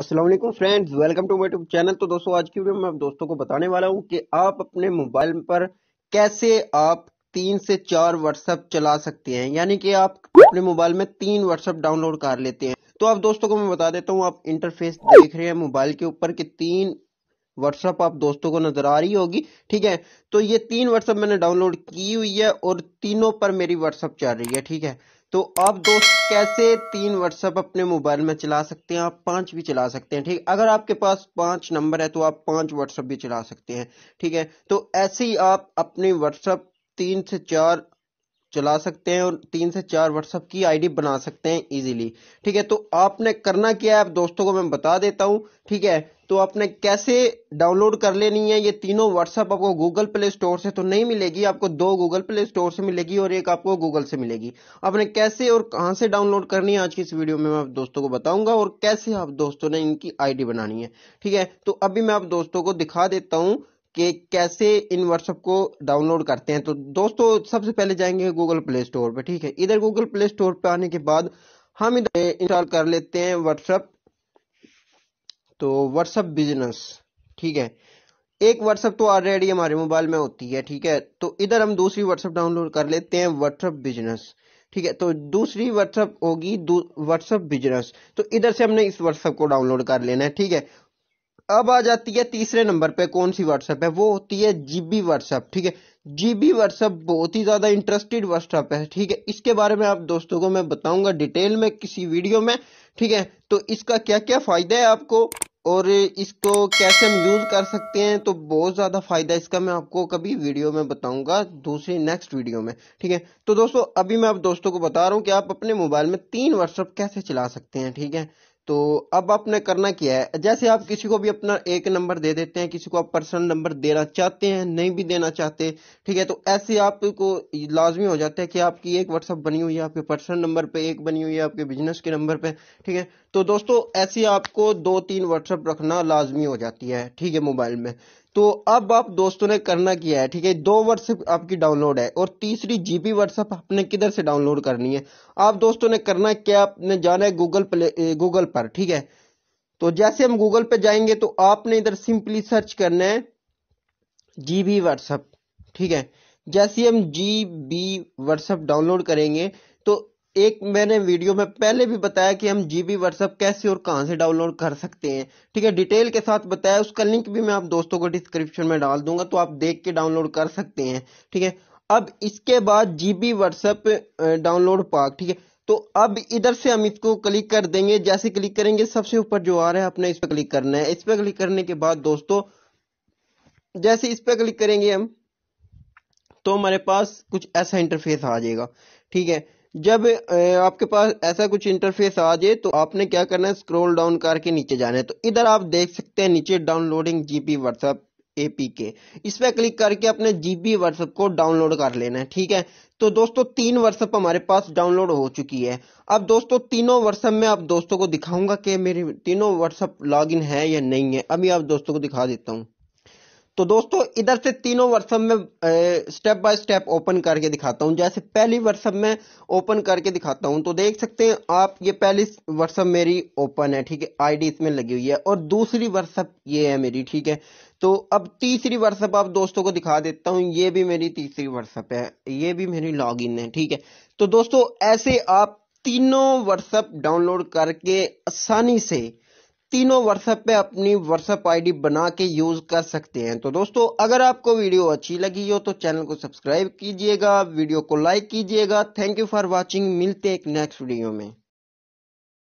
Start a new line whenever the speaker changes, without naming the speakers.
Aslam friends welcome to my tube channel तो दोस्तों आज की वीडियो में मैं दोस्तों को बताने वाला हूँ कि आप अपने मोबाइल पर कैसे आप तीन से चार व्हाट्सएप चला सकते हैं यानी कि आप अपने मोबाइल में तीन व्हाट्सएप डाउनलोड कर लेते हैं तो आप दोस्तों को मैं बता देता हूँ आप इंटरफेस देख रहे हैं मोबाइल के ऊपर कि तीन व्हाट्सएप आप दोस्तों को नजर आ रही होगी ठीक है तो ये तीन व्हाट्सएप मैंने डाउनलोड की हुई है और तीनों पर मेरी व्हाट्सएप चल रही है ठीक है तो आप दोस्त कैसे तीन व्हाट्सअप अपने मोबाइल में चला सकते हैं आप पांच भी चला सकते हैं ठीक अगर आपके पास पांच नंबर है तो आप पांच व्हाट्सअप भी चला सकते हैं ठीक है तो ऐसे ही आप अपने व्हाट्सअप तीन से चार चला सकते हैं और तीन से चार व्हाट्सअप की आईडी बना सकते हैं इजीली ठीक है तो आपने करना क्या है आप दोस्तों को मैं बता देता हूं ठीक है तो आपने कैसे डाउनलोड कर लेनी है ये तीनों व्हाट्सअप आपको गूगल प्ले स्टोर से तो नहीं मिलेगी आपको दो गूगल प्ले स्टोर से मिलेगी और एक आपको गूगल से मिलेगी आपने कैसे और कहां से डाउनलोड करनी है आज की इस वीडियो में मैं आप दोस्तों को बताऊंगा और कैसे आप दोस्तों ने इनकी आईडी बनानी है ठीक है तो अभी मैं आप दोस्तों को दिखा देता हूँ कि कैसे इन व्हाट्सअप को डाउनलोड करते हैं तो दोस्तों सबसे पहले जाएंगे गूगल प्ले स्टोर पर ठीक है इधर गूगल प्ले स्टोर पर आने के बाद हम इधर इंस्टॉल कर लेते हैं व्हाट्सअप तो व्हाट्सअप बिजनेस ठीक है एक व्हाट्सअप तो ऑलरेडी हमारे मोबाइल में होती है ठीक है तो इधर हम दूसरी व्हाट्सअप डाउनलोड कर लेते हैं व्हाट्सअप बिजनेस ठीक है तो दूसरी व्हाट्सअप होगी व्हाट्सअप बिजनेस तो इधर से हमने इस व्हाट्सअप को डाउनलोड कर लेना है ठीक है अब आ जाती है तीसरे नंबर पे कौन सी व्हाट्सएप है वो होती है जीबी व्हाट्सएप ठीक है जीबी व्हाट्सएप बहुत ही ज़्यादा इंटरेस्टेड व्हाट्सएप है ठीक है इसके बारे में आप दोस्तों को मैं बताऊंगा डिटेल में किसी वीडियो में ठीक है तो इसका क्या क्या फ़ायदा है आपको और इसको कैसे हम यूज़ कर सकते हैं तो बहुत ज़्यादा फ़ायदा इसका मैं आपको कभी वीडियो में बताऊंगा दूसरी नेक्स्ट वीडियो में ठीक है तो दोस्तों अभी मैं आप दोस्तों को बता रहा हूँ कि आप अपने मोबाइल में तीन व्हाट्सएप कैसे चला सकते हैं ठीक है तो अब आपने करना क्या है जैसे आप किसी को भी अपना एक नंबर दे देते हैं किसी को आप पर्सनल नंबर देना चाहते हैं नहीं भी देना चाहते ठीक है तो ऐसे आपको लाजमी हो जाता है कि आपकी एक व्हाट्सअप बनी हुई है आपके पर्सनल नंबर पे एक बनी हुई है आपके बिजनेस के नंबर पे ठीक है तो दोस्तों ऐसे आपको दो तीन व्हाट्सअप रखना लाजमी हो जाती है ठीक है मोबाइल में तो अब आप दोस्तों ने करना किया है ठीक है दो व्हाट्सएप आपकी डाउनलोड है और तीसरी जीबी व्हाट्सएप आपने किधर से डाउनलोड करनी है आप दोस्तों ने करना क्या आपने जाना है गूगल प्ले गूगल पर ठीक है तो जैसे हम गूगल पे जाएंगे तो आपने इधर सिंपली सर्च करना है जी बी ठीक है जैसे हम जी बी डाउनलोड करेंगे तो एक मैंने वीडियो में पहले भी बताया कि हम जीबी व्हाट्सएप कैसे और कहां से डाउनलोड कर सकते हैं ठीक है डिटेल के साथ बताया उसका लिंक भी मैं आप दोस्तों को डिस्क्रिप्शन में डाल दूंगा तो आप देख के डाउनलोड कर सकते हैं ठीक है अब इसके बाद जीबी व्हाट्सएप डाउनलोड पार्क ठीक है तो अब इधर से हम इसको क्लिक कर देंगे जैसे क्लिक करेंगे सबसे ऊपर जो आ रहा है आपने इस पर क्लिक करना है इस पर क्लिक करने के बाद दोस्तों जैसे इस पर क्लिक करेंगे हम तो हमारे पास कुछ ऐसा इंटरफेस आ जाएगा ठीक है जब आपके पास ऐसा कुछ इंटरफेस आ जाए तो आपने क्या करना है स्क्रॉल डाउन करके नीचे जाना है तो इधर आप देख सकते हैं नीचे डाउनलोडिंग जीपी व्हाट्सएप एपीके इस पर क्लिक करके अपने जीपी व्हाट्सएप को डाउनलोड कर लेना है ठीक है तो दोस्तों तीन व्हाट्सएप हमारे पास डाउनलोड हो चुकी है अब दोस्तों तीनों व्हाट्सएप में आप दोस्तों को दिखाऊंगा कि मेरी तीनों व्हाट्सएप लॉग है या नहीं है अभी आप दोस्तों को दिखा देता हूँ तो दोस्तों इधर से तीनों वर्षम में स्टेप बाय स्टेप ओपन करके दिखाता हूं जैसे पहली वर्षम में ओपन करके दिखाता हूं तो देख सकते हैं आप ये पहली वर्षम मेरी ओपन है ठीक है आईडी इसमें लगी हुई है और दूसरी वर्षअप ये है मेरी ठीक है तो अब तीसरी वर्षअप आप दोस्तों को दिखा देता हूं ये भी मेरी तीसरी वर्षअप है ये भी मेरी लॉग है ठीक है तो दोस्तों ऐसे आप तीनों वर्सअप डाउनलोड करके आसानी से तीनों व्हाट्सएप पे अपनी व्हाट्सएप आईडी बना के यूज कर सकते हैं तो दोस्तों अगर आपको वीडियो अच्छी लगी हो तो चैनल को सब्सक्राइब कीजिएगा वीडियो को लाइक कीजिएगा थैंक यू फॉर वॉचिंग मिलते हैं एक नेक्स्ट वीडियो में